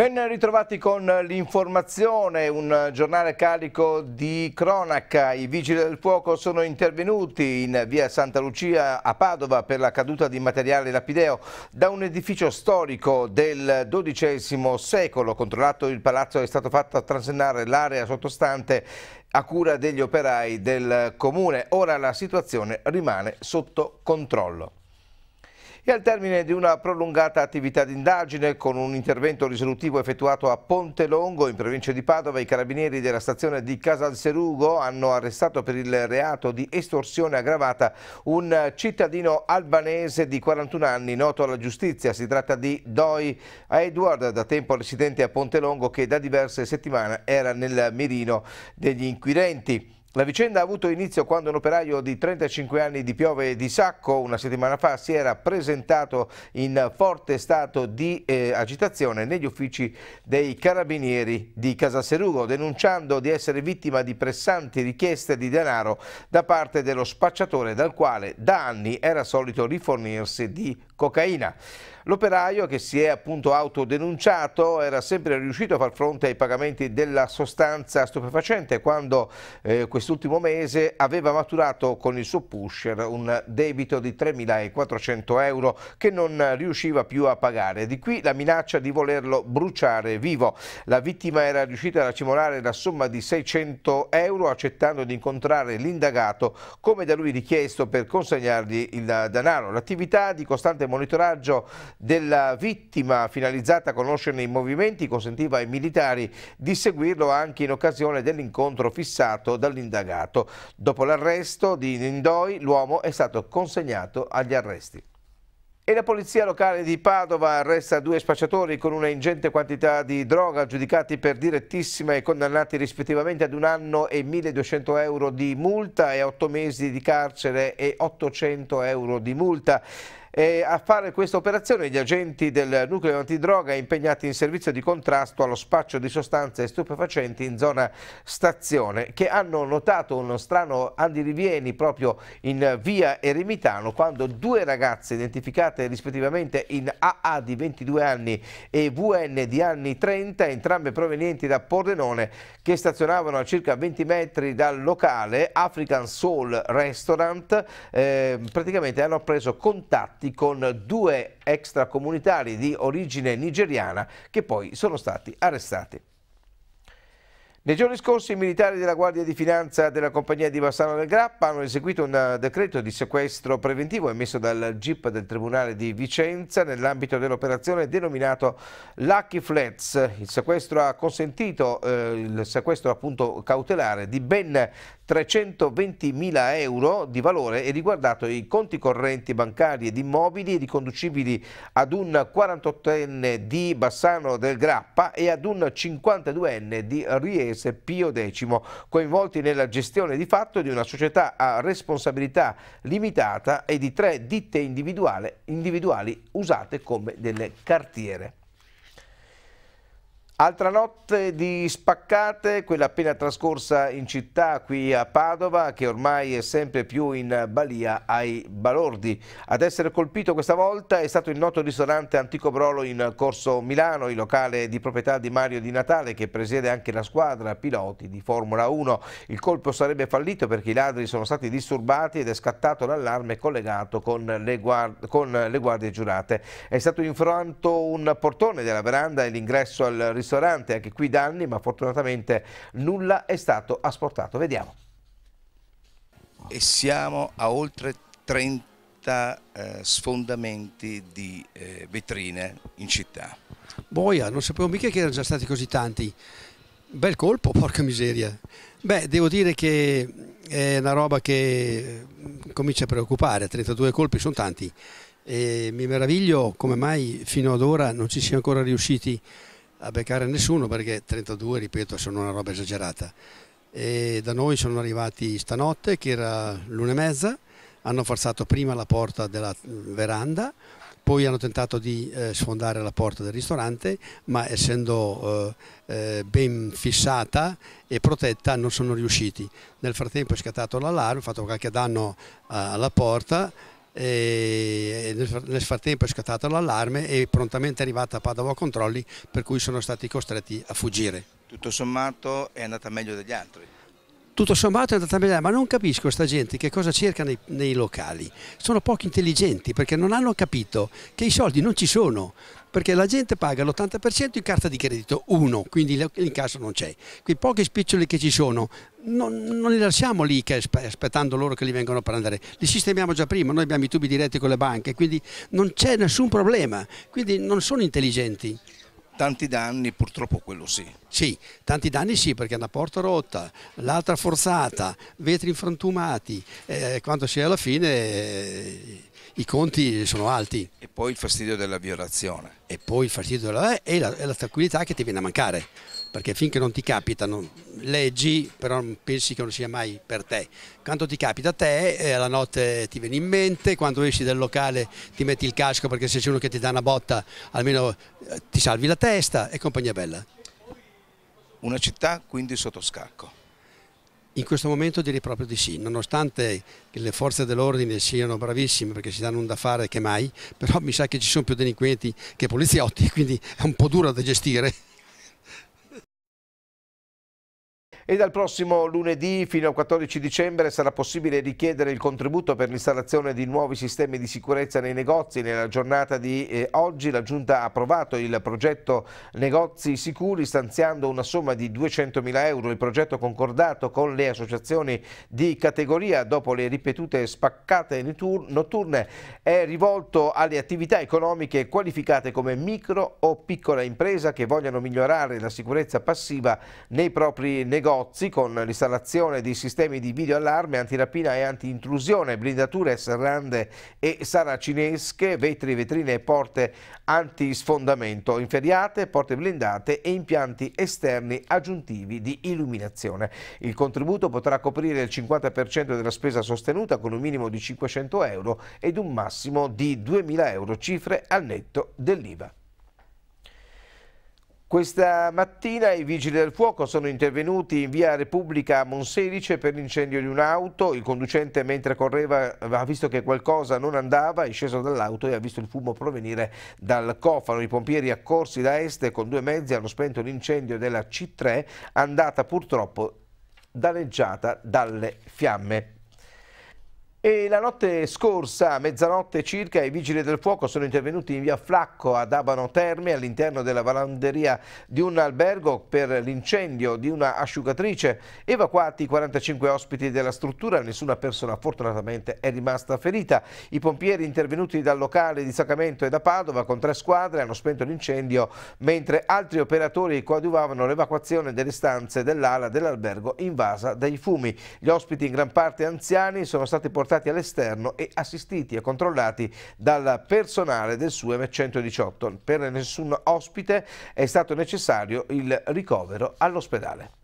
Ben ritrovati con l'informazione, un giornale carico di cronaca. I vigili del fuoco sono intervenuti in via Santa Lucia a Padova per la caduta di materiale lapideo da un edificio storico del XII secolo. Controllato il palazzo è stato fatto transennare l'area sottostante a cura degli operai del comune. Ora la situazione rimane sotto controllo e al termine di una prolungata attività d'indagine con un intervento risolutivo effettuato a Ponte Longo in provincia di Padova i carabinieri della stazione di Casalserugo hanno arrestato per il reato di estorsione aggravata un cittadino albanese di 41 anni noto alla giustizia. Si tratta di Doi Edward, da tempo residente a Ponte Longo che da diverse settimane era nel mirino degli inquirenti. La vicenda ha avuto inizio quando un operaio di 35 anni di Piove di Sacco una settimana fa si era presentato in forte stato di eh, agitazione negli uffici dei carabinieri di Casaserugo denunciando di essere vittima di pressanti richieste di denaro da parte dello spacciatore dal quale da anni era solito rifornirsi di cocaina. L'operaio, che si è appunto autodenunciato, era sempre riuscito a far fronte ai pagamenti della sostanza stupefacente quando eh, quest'ultimo mese aveva maturato con il suo pusher un debito di 3.400 euro che non riusciva più a pagare. Di qui la minaccia di volerlo bruciare vivo. La vittima era riuscita a racimolare la somma di 600 euro accettando di incontrare l'indagato come da lui richiesto per consegnargli il denaro. L'attività di costante monitoraggio della vittima finalizzata a conoscerne i movimenti consentiva ai militari di seguirlo anche in occasione dell'incontro fissato dall'indagato. Dopo l'arresto di Nindoi l'uomo è stato consegnato agli arresti. E la polizia locale di Padova arresta due spacciatori con una ingente quantità di droga giudicati per direttissima e condannati rispettivamente ad un anno e 1200 euro di multa e 8 mesi di carcere e 800 euro di multa. E a fare questa operazione gli agenti del nucleo antidroga impegnati in servizio di contrasto allo spaccio di sostanze stupefacenti in zona stazione che hanno notato uno strano andirivieni proprio in via Eremitano quando due ragazze identificate rispettivamente in AA di 22 anni e VN di anni 30 entrambe provenienti da Pordenone che stazionavano a circa 20 metri dal locale African Soul Restaurant eh, praticamente hanno preso contatto fatti con due extracomunitari di origine nigeriana che poi sono stati arrestati. Nei giorni scorsi i militari della Guardia di Finanza della compagnia di Bassano del Grappa hanno eseguito un eh, decreto di sequestro preventivo emesso dal GIP del Tribunale di Vicenza nell'ambito dell'operazione denominato Lucky Flats. Il sequestro ha consentito eh, il sequestro appunto cautelare di ben 320.000 euro di valore e riguardato i conti correnti bancari ed immobili riconducibili ad un 48enne di Bassano del Grappa e ad un 52enne di Riese Pio X, coinvolti nella gestione di fatto di una società a responsabilità limitata e di tre ditte individuali usate come delle cartiere. Altra notte di spaccate, quella appena trascorsa in città qui a Padova, che ormai è sempre più in balia ai balordi. Ad essere colpito questa volta è stato il noto ristorante Antico Brolo in Corso Milano, il locale di proprietà di Mario Di Natale, che presiede anche la squadra piloti di Formula 1. Il colpo sarebbe fallito perché i ladri sono stati disturbati ed è scattato l'allarme collegato con le, guard con le guardie giurate. È stato infranto un portone della veranda e l'ingresso al ristorante ristorante, anche qui danni, ma fortunatamente nulla è stato asportato. Vediamo. E siamo a oltre 30 eh, sfondamenti di eh, vetrine in città. Boia, non sapevo mica che erano già stati così tanti. Bel colpo, porca miseria. Beh, devo dire che è una roba che eh, comincia a preoccupare, 32 colpi sono tanti. E mi meraviglio come mai fino ad ora non ci siamo ancora riusciti a beccare nessuno perché 32, ripeto, sono una roba esagerata. E da noi sono arrivati stanotte, che era l'una e mezza, hanno forzato prima la porta della mm, veranda, poi hanno tentato di eh, sfondare la porta del ristorante, ma essendo eh, eh, ben fissata e protetta non sono riusciti. Nel frattempo è scattato l'allarme, fatto qualche danno eh, alla porta nel frattempo è scattato l'allarme e prontamente è arrivata a Padova Controlli per cui sono stati costretti a fuggire. Tutto sommato è andata meglio degli altri? tutto sommato è andata bene, ma non capisco questa gente che cosa cerca nei, nei locali. Sono pochi intelligenti perché non hanno capito che i soldi non ci sono, perché la gente paga l'80% in carta di credito, uno, quindi l'incasso non c'è. Quei pochi spiccioli che ci sono non, non, li lasciamo lì aspettando loro che li vengono a prendere, li sistemiamo già prima, noi abbiamo i tubi diretti con le banche, quindi non c'è nessun problema, quindi non sono intelligenti tanti danni purtroppo quello sì. Sì, tanti danni sì perché una porta rotta, l'altra forzata, vetri infrantumati, eh, quando si è alla fine eh, i conti sono alti. E poi il fastidio della violazione. E poi il fastidio della... e la, e la tranquillità che ti viene a mancare perché finché non ti capitano leggi, però non pensi che non sia mai per te. Quando ti capita a te, eh, alla notte ti viene in mente, quando esci dal locale ti metti il casco perché se c'è uno che ti dà una botta almeno eh, ti salvi la testa e compagnia bella. Una città quindi sotto scacco. In questo momento direi proprio di sì, nonostante le forze dell'ordine siano bravissime perché si danno un da fare che mai, però mi sa che ci sono più delinquenti che poliziotti, quindi è un po' duro da gestire. E dal prossimo lunedì fino al 14 dicembre sarà possibile richiedere il contributo per l'installazione di nuovi sistemi di sicurezza nei negozi. Nella giornata di eh, oggi la Giunta ha approvato il progetto Negozi Sicuri stanziando una somma di 200 mila euro. Il progetto concordato con le associazioni di categoria dopo le ripetute spaccate notturne è rivolto alle attività economiche qualificate come micro o piccola impresa che vogliono migliorare la sicurezza passiva nei propri negozi negozi con l'installazione di sistemi di videoallarme antirapina e antiintrusione, blindature, serrande e saracinesche, vetri, vetrine e porte antisfondamento, inferiate, porte blindate e impianti esterni aggiuntivi di illuminazione. Il contributo potrà coprire il 50% della spesa sostenuta con un minimo di 500 euro ed un massimo di 2.000 euro, cifre al netto dell'IVA. Questa mattina i vigili del fuoco sono intervenuti in via Repubblica a Monselice per l'incendio di un'auto. Il conducente mentre correva ha visto che qualcosa non andava, è sceso dall'auto e ha visto il fumo provenire dal cofano. I pompieri accorsi da est con due mezzi hanno spento l'incendio della C3 andata purtroppo danneggiata dalle fiamme. E la notte scorsa, a mezzanotte circa, i vigili del fuoco sono intervenuti in via Flacco ad Abano Terme all'interno della valanderia di un albergo per l'incendio di una asciugatrice. Evacuati 45 ospiti della struttura, nessuna persona fortunatamente è rimasta ferita. I pompieri intervenuti dal locale di Sacramento e da Padova con tre squadre hanno spento l'incendio, mentre altri operatori coadiuvavano l'evacuazione delle stanze dell'ala dell'albergo invasa dai fumi. Gli ospiti, in gran parte anziani, sono stati portati portati all'esterno e assistiti e controllati dal personale del SUEM 118. Per nessun ospite è stato necessario il ricovero all'ospedale.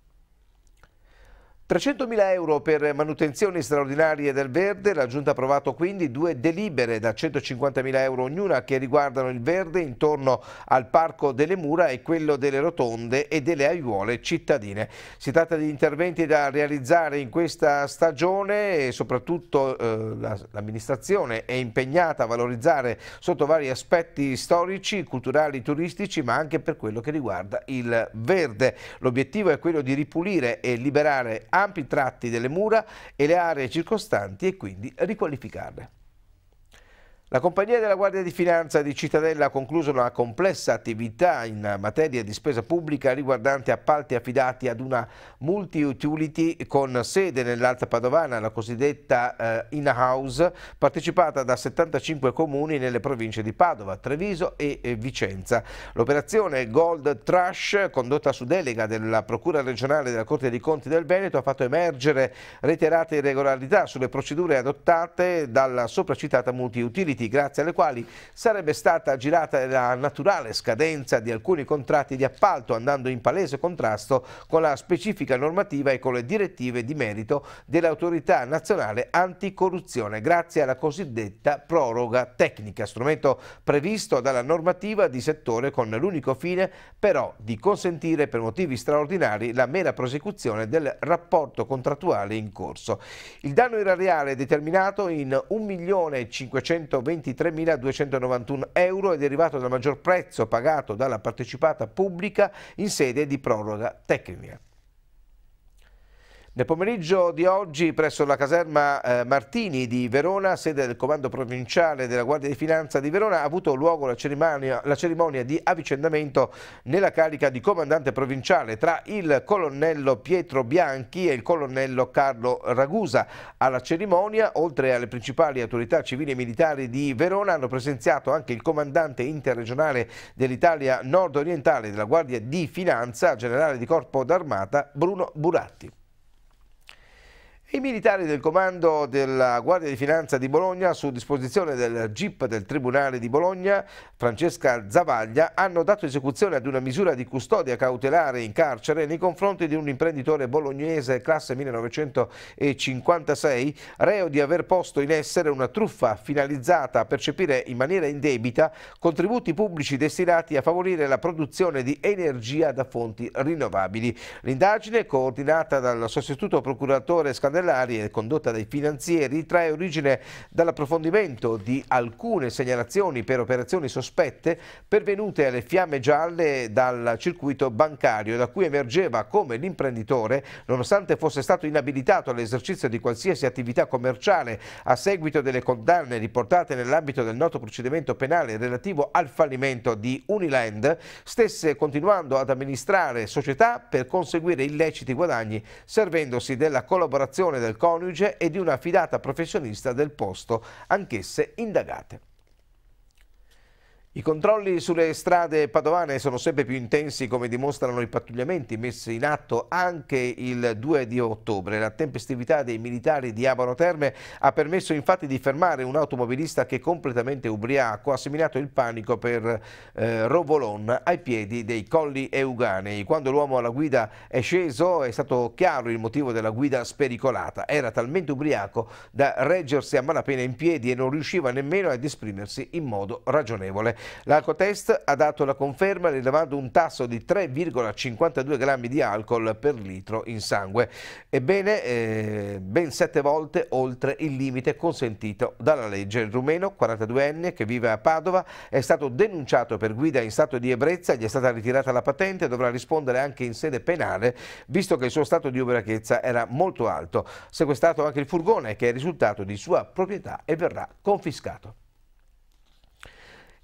300.000 euro per manutenzioni straordinarie del verde, la Giunta ha approvato quindi due delibere da 150.000 euro ognuna che riguardano il verde intorno al Parco delle Mura e quello delle Rotonde e delle Aiuole cittadine. Si tratta di interventi da realizzare in questa stagione e soprattutto eh, l'amministrazione è impegnata a valorizzare sotto vari aspetti storici, culturali, turistici ma anche per quello che riguarda il verde. L'obiettivo è quello di ripulire e liberare ampi tratti delle mura e le aree circostanti e quindi riqualificarle. La compagnia della Guardia di Finanza di Cittadella ha concluso una complessa attività in materia di spesa pubblica riguardante appalti affidati ad una multi-utility con sede nell'Alta Padovana, la cosiddetta eh, in-house, partecipata da 75 comuni nelle province di Padova, Treviso e, e Vicenza. L'operazione Gold Trash, condotta su delega della Procura regionale della Corte dei Conti del Veneto, ha fatto emergere reiterate irregolarità sulle procedure adottate dalla sopracitata multi-utility requisiti grazie alle quali sarebbe stata girata la naturale scadenza di alcuni contratti di appalto andando in palese contrasto con la specifica normativa e con le direttive di merito dell'autorità nazionale anticorruzione grazie alla cosiddetta proroga tecnica, strumento previsto dalla normativa di settore con l'unico fine però di consentire per motivi straordinari la mera prosecuzione del rapporto contrattuale in corso. Il danno irariale determinato in 1.520.000 23.291 euro è derivato dal maggior prezzo pagato dalla partecipata pubblica in sede di proroga tecnica. Nel pomeriggio di oggi presso la caserma eh, Martini di Verona, sede del comando provinciale della Guardia di Finanza di Verona, ha avuto luogo la cerimonia, la cerimonia di avvicendamento nella carica di comandante provinciale tra il colonnello Pietro Bianchi e il colonnello Carlo Ragusa. Alla cerimonia, oltre alle principali autorità civili e militari di Verona, hanno presenziato anche il comandante interregionale dell'Italia nord-orientale della Guardia di Finanza, generale di Corpo d'Armata Bruno Buratti. I militari del comando della Guardia di Finanza di Bologna, su disposizione del GIP del Tribunale di Bologna, Francesca Zavaglia, hanno dato esecuzione ad una misura di custodia cautelare in carcere nei confronti di un imprenditore bolognese classe 1956, reo di aver posto in essere una truffa finalizzata a percepire in maniera indebita contributi pubblici destinati a favorire la produzione di energia da fonti rinnovabili. L'indagine, coordinata dal sostituto procuratore Scandella, carcerarie condotta dai finanzieri trae origine dall'approfondimento di alcune segnalazioni per operazioni sospette pervenute alle fiamme gialle dal circuito bancario da cui emergeva come l'imprenditore, nonostante fosse stato inabilitato all'esercizio di qualsiasi attività commerciale a seguito delle condanne riportate nell'ambito del noto procedimento penale relativo al fallimento di Uniland, stesse continuando ad amministrare società per conseguire illeciti guadagni servendosi della collaborazione gestione del coniuge e di una fidata professionista del posto, anch'esse indagate. I controlli sulle strade padovane sono sempre più intensi come dimostrano i pattugliamenti messi in atto anche il 2 di ottobre. La tempestività dei militari di Abano Terme ha permesso infatti di fermare un automobilista che completamente ubriaco ha seminato il panico per eh, Rovolon ai piedi dei colli euganei. Quando l'uomo alla guida è sceso è stato chiaro il motivo della guida spericolata. Era talmente ubriaco da reggersi a malapena in piedi e non riusciva nemmeno ad esprimersi in modo ragionevole. L'alcotest ha dato la conferma rilevando un tasso di 3,52 grammi di alcol per litro in sangue, ebbene eh, ben sette volte oltre il limite consentito dalla legge. Il rumeno, 42enne, che vive a Padova, è stato denunciato per guida in stato di ebbrezza, gli è stata ritirata la patente e dovrà rispondere anche in sede penale, visto che il suo stato di ubriachezza era molto alto. Sequestrato anche il furgone, che è risultato di sua proprietà e verrà confiscato.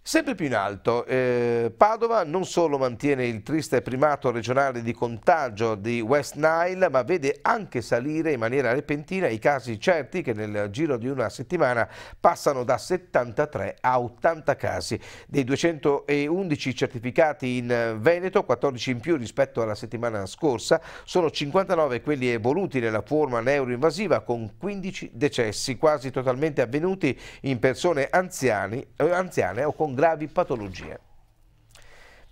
Sempre più in alto, eh, Padova non solo mantiene il triste primato regionale di contagio di West Nile, ma vede anche salire in maniera repentina i casi certi che nel giro di una settimana passano da 73 a 80 casi. Dei 211 certificati in Veneto, 14 in più rispetto alla settimana scorsa, sono 59 quelli evoluti nella forma neuroinvasiva con 15 decessi, quasi totalmente avvenuti in persone anziani, eh, anziane o con gravi patologie.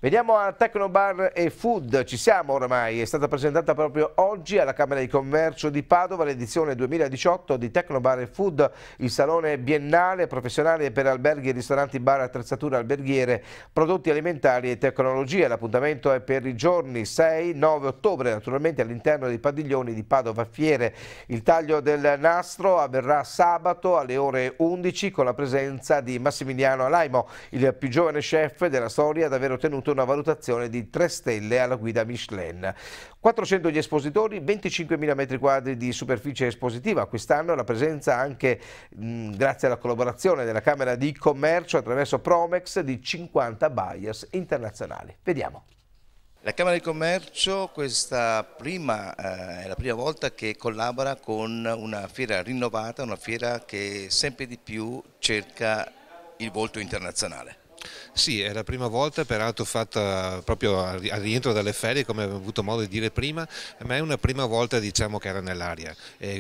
Veniamo a Tecnobar e Food, ci siamo ormai, è stata presentata proprio oggi alla Camera di Commercio di Padova l'edizione 2018 di Tecnobar e Food, il salone biennale professionale per alberghi, ristoranti, bar, attrezzature alberghiere, prodotti alimentari e tecnologie. L'appuntamento è per i giorni 6-9 ottobre, naturalmente all'interno dei padiglioni di Padova Fiere. Il taglio del nastro avverrà sabato alle ore 11 con la presenza di Massimiliano Alaimo, il più giovane chef della storia ad aver ottenuto ottenuto una valutazione di 3 stelle alla guida Michelin. 400 gli espositori, 25.000 metri quadri di superficie espositiva. Quest'anno la presenza anche mh, grazie alla collaborazione della Camera di Commercio attraverso Promex di 50 buyers internazionali. Vediamo. La Camera di Commercio questa prima, eh, è la prima volta che collabora con una fiera rinnovata, una fiera che sempre di più cerca il volto internazionale. Sì, è la prima volta peraltro fatta proprio al rientro dalle ferie, come avevo avuto modo di dire prima, ma è una prima volta diciamo, che era nell'aria.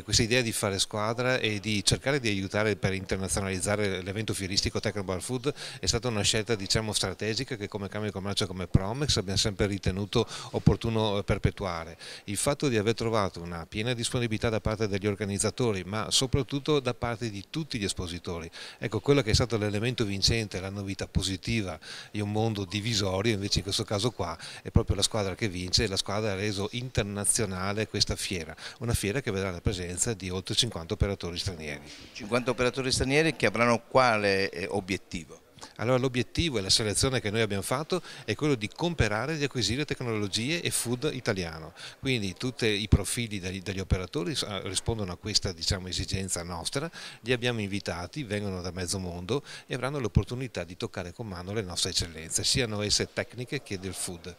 questa idea di fare squadra e di cercare di aiutare per internazionalizzare l'evento fieristico Tecnobar Food è stata una scelta diciamo, strategica che come Camera di Commercio come Promex abbiamo sempre ritenuto opportuno eh, perpetuare. Il fatto di aver trovato una piena disponibilità da parte degli organizzatori, ma soprattutto da parte di tutti gli espositori, ecco quello che è stato l'elemento vincente, la novità positiva positiva in un mondo divisorio, invece in questo caso qua è proprio la squadra che vince e la squadra ha reso internazionale questa fiera, una fiera che vedrà la presenza di oltre 50 operatori stranieri. 50 operatori stranieri che avranno quale eh, obiettivo? Allora l'obiettivo e la selezione che noi abbiamo fatto è quello di comprare e di acquisire tecnologie e food italiano. Quindi tutti i profili degli, degli operatori eh, rispondono a questa diciamo, esigenza nostra, li abbiamo invitati, vengono da mezzo mondo e avranno l'opportunità di toccare con mano le nostre eccellenze, siano esse tecniche che del food.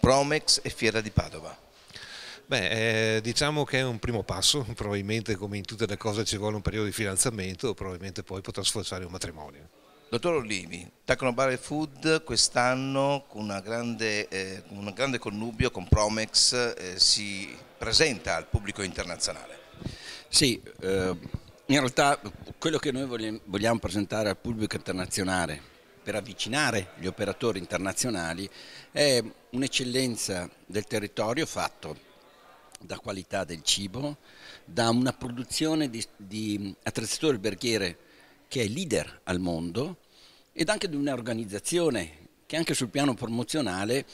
Promex e Fiera di Padova. Beh, eh, diciamo che è un primo passo, probabilmente come in tutte le cose ci vuole un periodo di finanziamento, probabilmente poi potrà sforzare un matrimonio. Dottor Olivi, Tacno Bar e Food quest'anno con, eh, un grande connubio con Promex eh, si presenta al pubblico internazionale. Sì, eh, in realtà quello che noi vogliamo presentare al pubblico internazionale per avvicinare gli operatori internazionali è un'eccellenza del territorio fatto da qualità del cibo, da una produzione di, di attrezzature alberghiere che è leader al mondo, ed anche di un'organizzazione che anche sul piano promozionale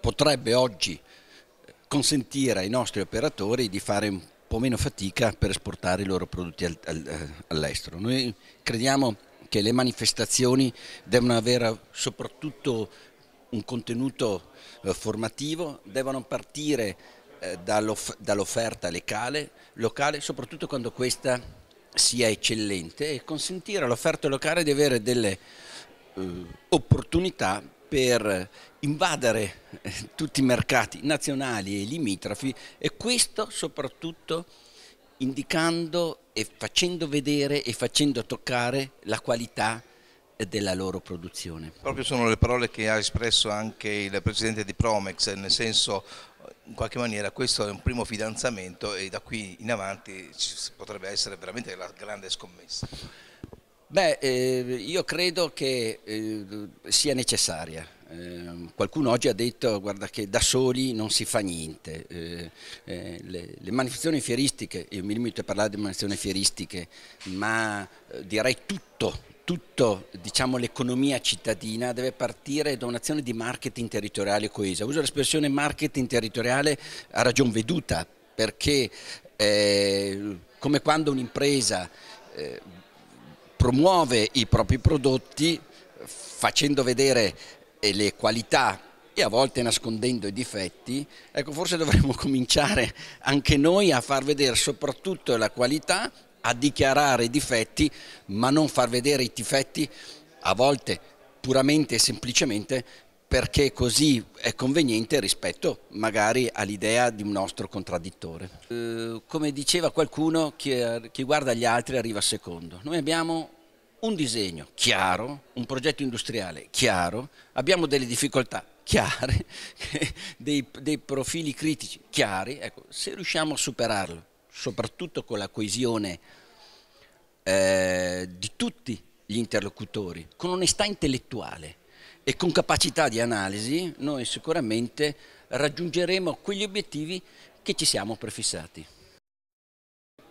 potrebbe oggi eh, consentire ai nostri operatori di fare un po' meno fatica per esportare i loro prodotti eh, all'estero. Noi crediamo che le manifestazioni devono avere soprattutto un contenuto eh, formativo, devono partire dall'offerta locale, locale, soprattutto quando questa sia eccellente e consentire all'offerta locale di avere delle opportunità per invadere eh, tutti i mercati nazionali e limitrofi e questo soprattutto indicando e facendo vedere e facendo toccare la qualità della loro produzione. Proprio sono le parole che ha espresso anche il presidente di Promex, nel senso in qualche maniera questo è un primo fidanzamento e da qui in avanti potrebbe essere veramente la grande scommessa. Beh, eh, io credo che eh, sia necessaria. Eh, qualcuno oggi ha detto guarda, che da soli non si fa niente. Eh, eh, le, le, manifestazioni fieristiche, io mi limito a parlare di manifestazioni fieristiche, ma eh, direi tutto, tutto diciamo, l'economia cittadina deve partire da un'azione di marketing territoriale coesa. Uso l'espressione marketing territoriale a ragion veduta, perché come quando un'impresa promuove i propri prodotti facendo vedere eh, le qualità e a volte nascondendo i difetti, ecco forse dovremmo cominciare anche noi a far vedere soprattutto la qualità, a dichiarare i difetti, ma non far vedere i difetti a volte puramente e semplicemente perché così è conveniente rispetto magari all'idea di un nostro contraddittore. Eh, come diceva qualcuno, chi, guarda gli altri arriva secondo. Noi abbiamo un disegno chiaro, un progetto industriale chiaro, abbiamo delle difficoltà chiare, dei, dei profili critici chiari, ecco, se riusciamo a superarlo, soprattutto con la coesione eh, di tutti gli interlocutori, con onestà intellettuale e con capacità di analisi, noi sicuramente raggiungeremo quegli obiettivi che ci siamo prefissati.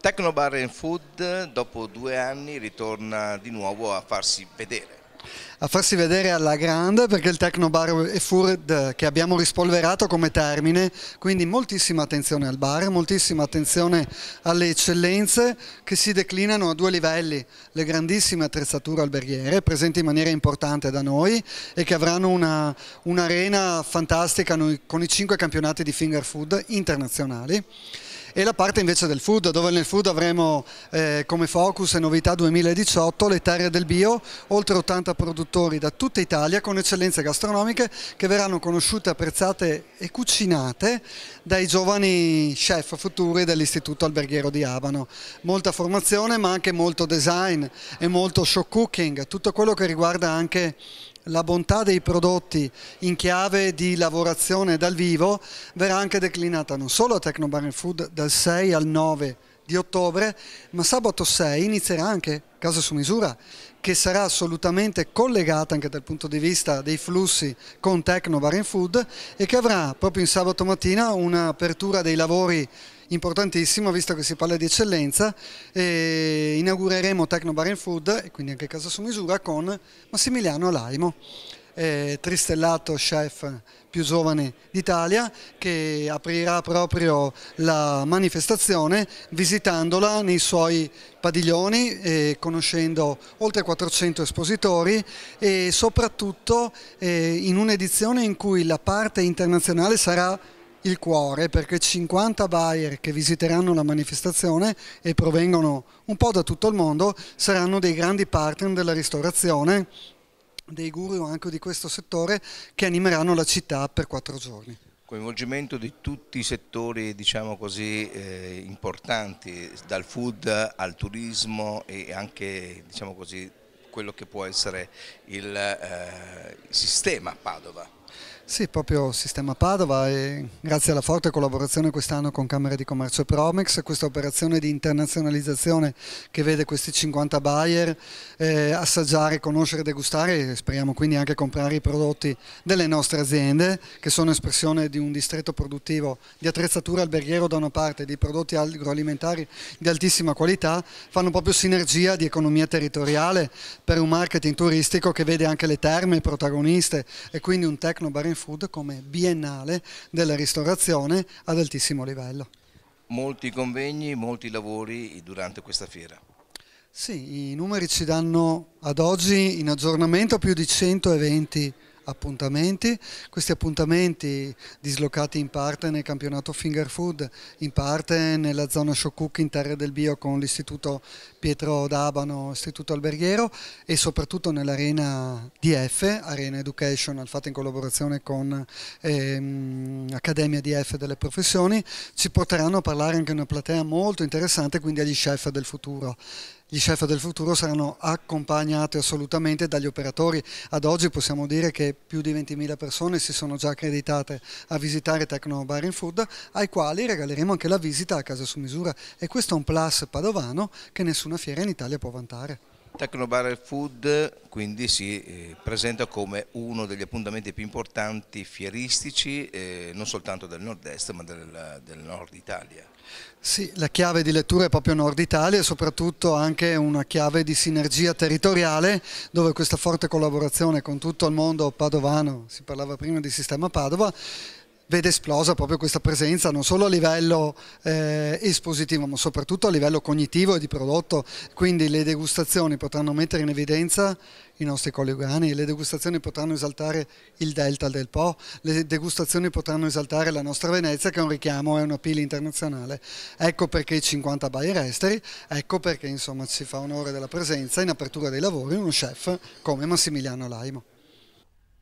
Tecnobar and Food dopo due anni ritorna di nuovo a farsi vedere a farsi vedere alla grande perché il Tecnobar e Food che abbiamo rispolverato come termine, quindi moltissima attenzione al bar, moltissima attenzione alle eccellenze che si declinano a due livelli, le grandissime attrezzature alberghiere presenti in maniera importante da noi e che avranno un'arena un fantastica con i cinque campionati di finger food internazionali e la parte invece del food, dove nel food avremo eh, come focus e novità 2018 le terre del bio, oltre 80 produttori da tutta Italia con eccellenze gastronomiche che verranno conosciute, apprezzate e cucinate dai giovani chef futuri dell'Istituto Alberghiero di Abano. Molta formazione ma anche molto design e molto show cooking, tutto quello che riguarda anche la bontà dei prodotti in chiave di lavorazione dal vivo verrà anche declinata non solo a Tecno Tecnobar Food dal 6 al 9 di ottobre, ma sabato 6 inizierà anche Casa su misura, che sarà assolutamente collegata anche dal punto di vista dei flussi con Tecno Tecnobar Food e che avrà proprio in sabato mattina un'apertura dei lavori importantissimo visto che si parla di eccellenza. E inaugureremo Tecno Bar and Food, e quindi anche Casa su Misura, con Massimiliano Laimo, eh, tristellato chef più giovane d'Italia, che aprirà proprio la manifestazione visitandola nei suoi padiglioni, eh, conoscendo oltre 400 espositori e soprattutto eh, in un'edizione in cui la parte internazionale sarà il cuore perché 50 buyer che visiteranno la manifestazione e provengono un po' da tutto il mondo saranno dei grandi partner della ristorazione, dei guru anche di questo settore che animeranno la città per quattro giorni. Coinvolgimento di tutti i settori diciamo così, eh, importanti, dal food al turismo e anche diciamo così, quello che può essere il eh, sistema Padova. Sì, proprio Sistema Padova e grazie alla forte collaborazione quest'anno con Camera di Commercio e Promex, questa operazione di internazionalizzazione che vede questi 50 buyer eh, assaggiare, conoscere, degustare e speriamo quindi anche comprare i prodotti delle nostre aziende che sono espressione di un distretto produttivo di attrezzature alberghiero da una parte e di prodotti agroalimentari di altissima qualità, fanno proprio sinergia di economia territoriale per un marketing turistico che vede anche le terme protagoniste e quindi un tecno bar Wine Food come biennale della ristorazione ad altissimo livello. Molti convegni, molti lavori durante questa fiera. Sì, i numeri ci danno ad oggi in aggiornamento più di 120 eventi appuntamenti, questi appuntamenti dislocati in parte nel campionato Finger Food, in parte nella zona Shokuki in Terre del Bio con l'istituto Pietro D'Abano, istituto alberghiero e soprattutto nell'arena DF, Arena Educational, fatta in collaborazione con ehm, Accademia DF delle professioni, ci porteranno a parlare anche una platea molto interessante quindi agli chef del futuro gli chef del futuro saranno accompagnati assolutamente dagli operatori. Ad oggi possiamo dire che più di 20.000 persone si sono già accreditate a visitare Tecno Bar Food, ai quali regaleremo anche la visita a casa su misura e questo è un plus padovano che nessuna fiera in Italia può vantare. Tecnobar Food quindi si eh, presenta come uno degli appuntamenti più importanti fieristici eh, non soltanto del nord-est ma del, del nord Italia. Sì, la chiave di lettura è proprio Nord Italia e soprattutto anche una chiave di sinergia territoriale dove questa forte collaborazione con tutto il mondo padovano, si parlava prima di Sistema Padova, vede esplosa proprio questa presenza non solo a livello eh, espositivo ma soprattutto a livello cognitivo e di prodotto, quindi le degustazioni potranno mettere in evidenza i nostri collegani, le degustazioni potranno esaltare il delta del Po, le degustazioni potranno esaltare la nostra Venezia che è un richiamo e una pila internazionale. Ecco perché i 50 buyer esteri, ecco perché insomma ci fa onore della presenza in apertura dei lavori uno chef come Massimiliano Laimo.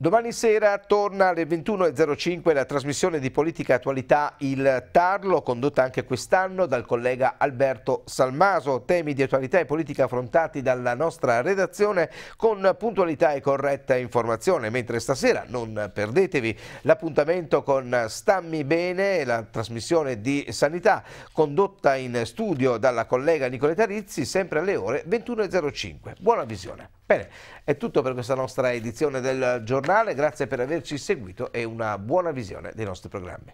Domani sera torna alle 21.05 la trasmissione di politica attualità Il Tarlo, condotta anche quest'anno dal collega Alberto Salmaso. Temi di attualità e politica affrontati dalla nostra redazione con puntualità e corretta informazione. Mentre stasera non perdetevi l'appuntamento con Stammi Bene, la trasmissione di sanità condotta in studio dalla collega Nicoletta Rizzi, sempre alle ore 21.05. Buona visione. Bene, è tutto per questa nostra edizione del giornale, grazie per averci seguito e una buona visione dei nostri programmi.